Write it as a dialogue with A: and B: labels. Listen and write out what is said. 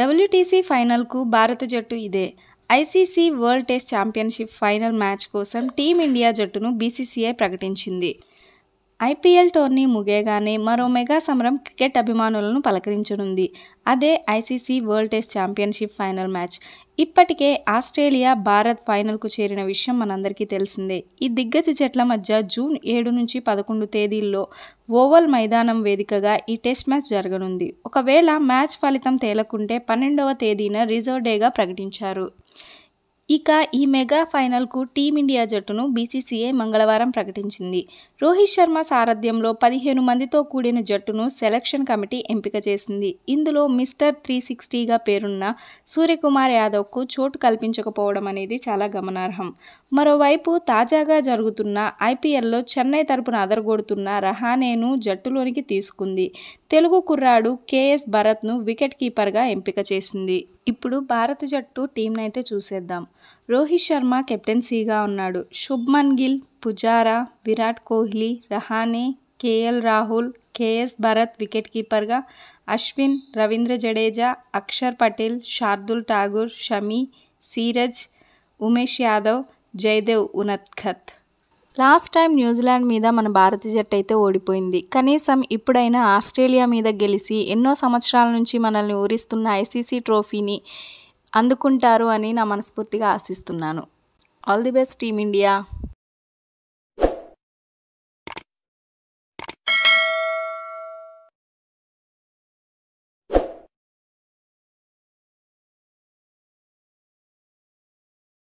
A: WTC ఫైనల్కు భారత జట్టు ఇదే ICC world test championship final match కోసం టీమిండియా జట్టును బీసీసీఐ ప్రకటించింది ఐపీఎల్ టోర్నీ ముగియగానే మరో మెగా సమరం క్రికెట్ అభిమానులను పలకరించనుంది అదే ICC world test championship final match ఇప్పటికే ఆస్ట్రేలియా భారత్ ఫైనల్కు చేరిన విషయం మనందరికీ తెలిసిందే ఈ దిగ్గజ జట్ల మధ్య జూన్ ఏడు నుంచి పదకొండు తేదీల్లో ఓవల్ మైదానం వేదికగా ఈ టెస్ట్ మ్యాచ్ జరగనుంది ఒకవేళ మ్యాచ్ ఫలితం తేలకుంటే పన్నెండవ తేదీన రిజర్వ్ డేగా ప్రకటించారు ఇక ఈ మెగా ఫైనల్కు టీమిండియా జట్టును బీసీసీఐ మంగళవారం ప్రకటించింది రోహిత్ శర్మ సారథ్యంలో పదిహేను మందితో కూడిన జట్టును సెలక్షన్ కమిటీ ఎంపిక చేసింది ఇందులో మిస్టర్ త్రీ సిక్స్టీగా పేరున్న సూర్యకుమార్ యాదవ్కు చోటు కల్పించకపోవడం అనేది చాలా గమనార్హం మరోవైపు తాజాగా జరుగుతున్న ఐపీఎల్లో చెన్నై తరపున అదరగొడుతున్న రహానేను జట్టులోనికి తీసుకుంది తెలుగు కుర్రాడు కేఎస్ భరత్ను వికెట్ కీపర్గా ఎంపిక చేసింది ఇప్పుడు భారత జట్టు టీంనైతే చూసేద్దాం రోహిత్ శర్మ కెప్టెన్సీగా ఉన్నాడు Shubman Gill Pujara Virat Kohli Rahane KL Rahul KS Bharat wicket కీపర్గా అశ్విన్ రవీంద్ర జడేజా అక్షర్ పటేల్ షార్దుల్ ఠాగూర్ షమీ సీరజ్ ఉమేష్ యాదవ్ జయదేవ్ ఉనత్ఖత్ లాస్ట్ టైం న్యూజిలాండ్ మీద మన భారత జట్టు అయితే ఓడిపోయింది కనీసం ఇప్పుడైనా ఆస్ట్రేలియా మీద గెలిచి ఎన్నో సంవత్సరాల నుంచి మనల్ని ఊరిస్తున్న ఐసీసీ ట్రోఫీని అందుకుంటారు అని నా మనస్ఫూర్తిగా ఆశిస్తున్నాను all the best team India